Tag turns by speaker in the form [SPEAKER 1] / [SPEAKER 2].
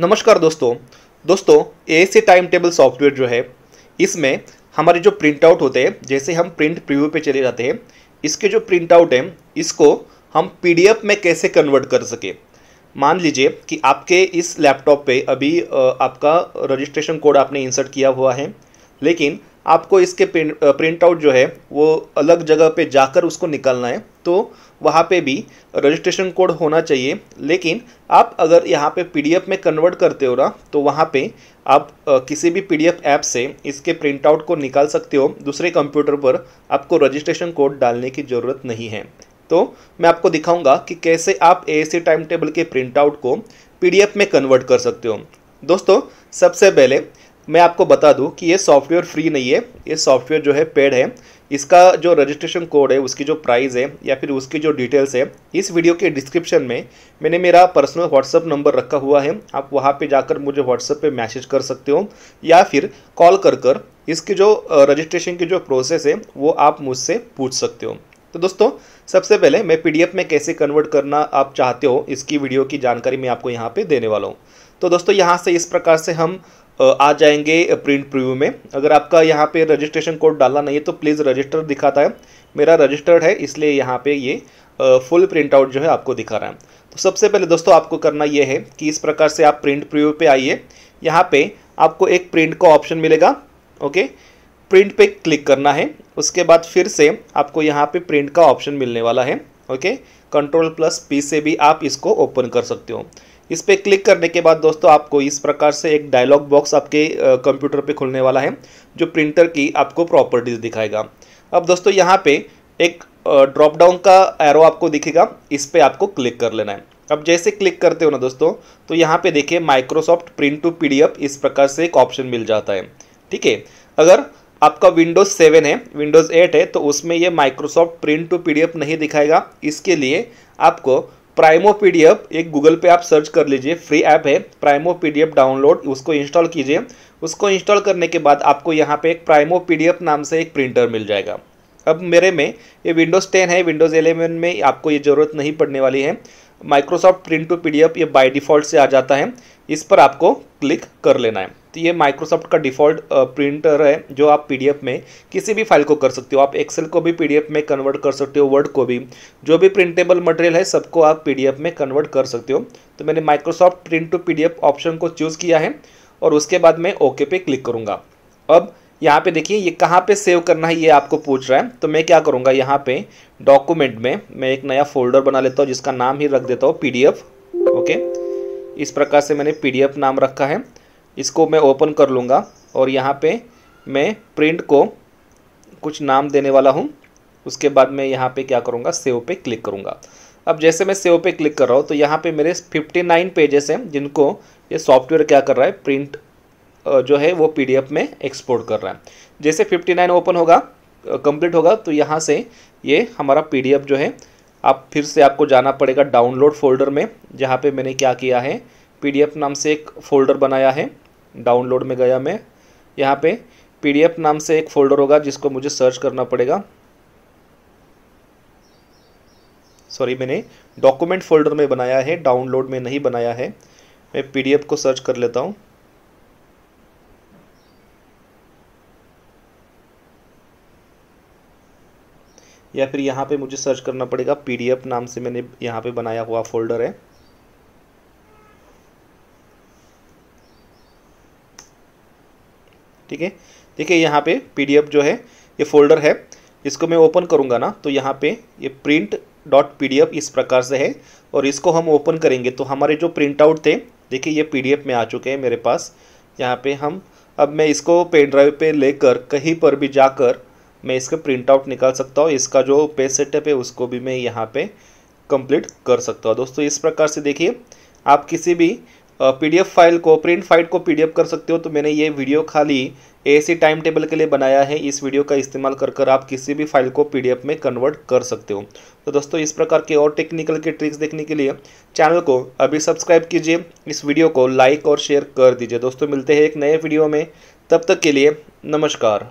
[SPEAKER 1] नमस्कार दोस्तों दोस्तों A C time table software जो है इसमें हमारे जो प्रिंट आउट होते हैं जैसे हम प्रिंट प्रीव्यू पे चले जाते हैं इसके जो प्रिंट आउट हैं इसको हम पीडीएफ में कैसे कन्वर्ट कर सके मान लीजिए कि आपके इस लैपटॉप पे अभी आपका रजिस्ट्रेशन कोड आपने इंसर्ट किया हुआ है लेकिन आपको इसके प्रिंट आउट जो है वो अलग जगह पर जाकर उसको निकालना है तो वहाँ पे भी रजिस्ट्रेशन कोड होना चाहिए लेकिन आप अगर यहाँ पे पीडीएफ में कन्वर्ट करते हो ना तो वहाँ पे आप किसी भी पीडीएफ ऐप से इसके प्रिंटआउट को निकाल सकते हो दूसरे कंप्यूटर पर आपको रजिस्ट्रेशन कोड डालने की ज़रूरत नहीं है तो मैं आपको दिखाऊंगा कि कैसे आप ए टाइम टेबल के प्रिंटआउट को पी में कन्वर्ट कर सकते हो दोस्तों सबसे पहले मैं आपको बता दूं कि ये सॉफ्टवेयर फ्री नहीं है ये सॉफ्टवेयर जो है पेड है इसका जो रजिस्ट्रेशन कोड है उसकी जो प्राइस है या फिर उसकी जो डिटेल्स है इस वीडियो के डिस्क्रिप्शन में मैंने मेरा पर्सनल व्हाट्सअप नंबर रखा हुआ है आप वहाँ पे जाकर मुझे व्हाट्सअप पे मैसेज कर सकते हो या फिर कॉल कर कर इसकी जो रजिस्ट्रेशन की जो प्रोसेस है वो आप मुझसे पूछ सकते हो तो दोस्तों सबसे पहले मैं पी में कैसे कन्वर्ट करना आप चाहते हो इसकी वीडियो की जानकारी मैं आपको यहाँ पर देने वाला हूँ तो दोस्तों यहाँ से इस प्रकार से हम आ जाएंगे प्रिंट प्रीव्यू में अगर आपका यहाँ पे रजिस्ट्रेशन कोड डालना नहीं है तो प्लीज़ रजिस्टर दिखाता है मेरा रजिस्टर्ड है इसलिए यहाँ पे ये फुल प्रिंट आउट जो है आपको दिखा रहा है तो सबसे पहले दोस्तों आपको करना ये है कि इस प्रकार से आप प्रिंट प्रीव्यू पे आइए यहाँ पे आपको एक प्रिंट का ऑप्शन मिलेगा ओके प्रिंट पे क्लिक करना है उसके बाद फिर से आपको यहाँ पे प्रिंट का ऑप्शन मिलने वाला है ओके कंट्रोल प्लस पी से भी आप इसको ओपन कर सकते हो इस पर क्लिक करने के बाद दोस्तों आपको इस प्रकार से एक डायलॉग बॉक्स आपके कंप्यूटर पे खुलने वाला है जो प्रिंटर की आपको प्रॉपर्टीज़ दिखाएगा अब दोस्तों यहाँ पे एक ड्रॉप डाउन का एरो आपको दिखेगा इस पर आपको क्लिक कर लेना है अब जैसे क्लिक करते हो ना दोस्तों तो यहाँ पे देखिए माइक्रोसॉफ्ट प्रिंट टू पी इस प्रकार से एक ऑप्शन मिल जाता है ठीक है अगर आपका विंडोज़ सेवन है विंडोज़ एट है तो उसमें ये माइक्रोसॉफ्ट प्रिंट टू पीडीएफ नहीं दिखाएगा इसके लिए आपको प्राइमो पीडीएफ एक गूगल पे आप सर्च कर लीजिए फ्री ऐप है प्राइमो पीडीएफ डाउनलोड उसको इंस्टॉल कीजिए उसको इंस्टॉल करने के बाद आपको यहाँ पे एक प्राइमो पीडीएफ नाम से एक प्रिंटर मिल जाएगा अब मेरे में ये विंडोज़ टेन है विंडोज़ एलेवन में आपको ये ज़रूरत नहीं पड़ने वाली है माइक्रोसॉफ्ट प्रिंट टू पी ये बाई डिफ़ॉल्ट से आ जाता है इस पर आपको क्लिक कर लेना है तो ये माइक्रोसॉफ्ट का डिफ़ॉल्ट प्रिंटर है जो आप पी में किसी भी फाइल को कर सकते हो आप एक्सेल को भी पी में कन्वर्ट कर सकते हो वर्ड को भी जो भी प्रिंटेबल मटेरियल है सबको आप पी में कन्वर्ट कर सकते हो तो मैंने Microsoft print to P option को चूज़ किया है और उसके बाद मैं ओके पे क्लिक करूँगा अब यहाँ पे देखिए ये कहाँ पे सेव करना है ये आपको पूछ रहा है तो मैं क्या करूँगा यहाँ पे डॉक्यूमेंट में मैं एक नया फोल्डर बना लेता हूँ जिसका नाम ही रख देता हूँ पीडीएफ ओके इस प्रकार से मैंने पीडीएफ नाम रखा है इसको मैं ओपन कर लूँगा और यहाँ पे मैं प्रिंट को कुछ नाम देने वाला हूँ उसके बाद मैं यहाँ पे क्या करूँगा सेव पे क्लिक करूँगा अब जैसे मैं सेव पे क्लिक कर रहा हूँ तो यहाँ पे मेरे 59 पेजेस हैं जिनको ये सॉफ्टवेयर क्या कर रहा है प्रिंट जो है वो पी में एक्सपोर्ट कर रहा है जैसे फिफ्टी ओपन होगा कम्प्लीट होगा तो यहाँ से ये हमारा पी जो है आप फिर से आपको जाना पड़ेगा डाउनलोड फोल्डर में जहाँ पर मैंने क्या किया है पी नाम से एक फ़ोल्डर बनाया है डाउनलोड में गया मैं यहाँ पे पीडीएफ नाम से एक फोल्डर होगा जिसको मुझे सर्च करना पड़ेगा सॉरी मैंने डॉक्यूमेंट फोल्डर में बनाया है डाउनलोड में नहीं बनाया है मैं पीडीएफ को सर्च कर लेता हूँ या फिर यहाँ पे मुझे सर्च करना पड़ेगा पीडीएफ नाम से मैंने यहाँ पे बनाया हुआ फोल्डर है ठीक है देखिए यहाँ पे पी जो है ये फोल्डर है इसको मैं ओपन करूँगा ना तो यहाँ पे ये प्रिंट डॉट पी इस प्रकार से है और इसको हम ओपन करेंगे तो हमारे जो प्रिंट आउट थे देखिए ये पी में आ चुके हैं मेरे पास यहाँ पे हम अब मैं इसको पेन ड्राइव पे लेकर कहीं पर भी जाकर मैं इसका प्रिंट आउट निकाल सकता हूँ इसका जो पेज सेटअप है उसको भी मैं यहाँ पे कंप्लीट कर सकता हूँ दोस्तों इस प्रकार से देखिए आप किसी भी पीडीएफ फाइल को प्रिंट फाइल को पीडीएफ कर सकते हो तो मैंने ये वीडियो खाली एसी टाइम टेबल के लिए बनाया है इस वीडियो का इस्तेमाल कर कर आप किसी भी फाइल को पीडीएफ में कन्वर्ट कर सकते हो तो दोस्तों इस प्रकार के और टेक्निकल के ट्रिक्स देखने के लिए चैनल को अभी सब्सक्राइब कीजिए इस वीडियो को लाइक और शेयर कर दीजिए दोस्तों मिलते हैं एक नए वीडियो में तब तक के लिए नमस्कार